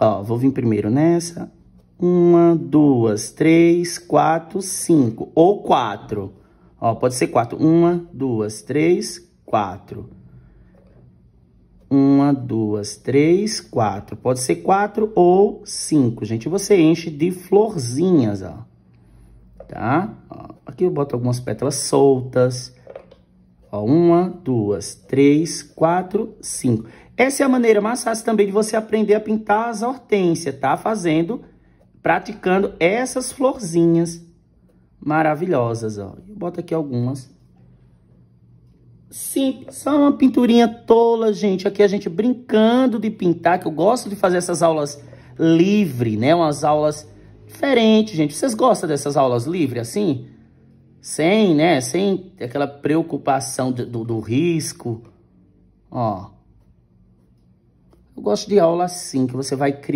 Ó, vou vir primeiro nessa. Uma, duas, três, quatro, cinco. Ou quatro. Ó, pode ser quatro. Uma, duas, três, quatro. Uma, duas, três, quatro. Pode ser quatro ou cinco, gente. Você enche de florzinhas, ó. Tá? Ó, aqui eu boto algumas pétalas soltas. Ó, uma, duas, três, quatro, cinco. Essa é a maneira mais fácil também de você aprender a pintar as hortênsias, tá? Fazendo, praticando essas florzinhas maravilhosas, ó. Eu boto aqui algumas. Simples, só uma pinturinha tola, gente. Aqui a gente brincando de pintar, que eu gosto de fazer essas aulas livre, né? Umas aulas diferentes, gente. Vocês gostam dessas aulas livres, assim? Sem, né? Sem aquela preocupação do, do, do risco. Ó gosto de aula assim, que você vai criar.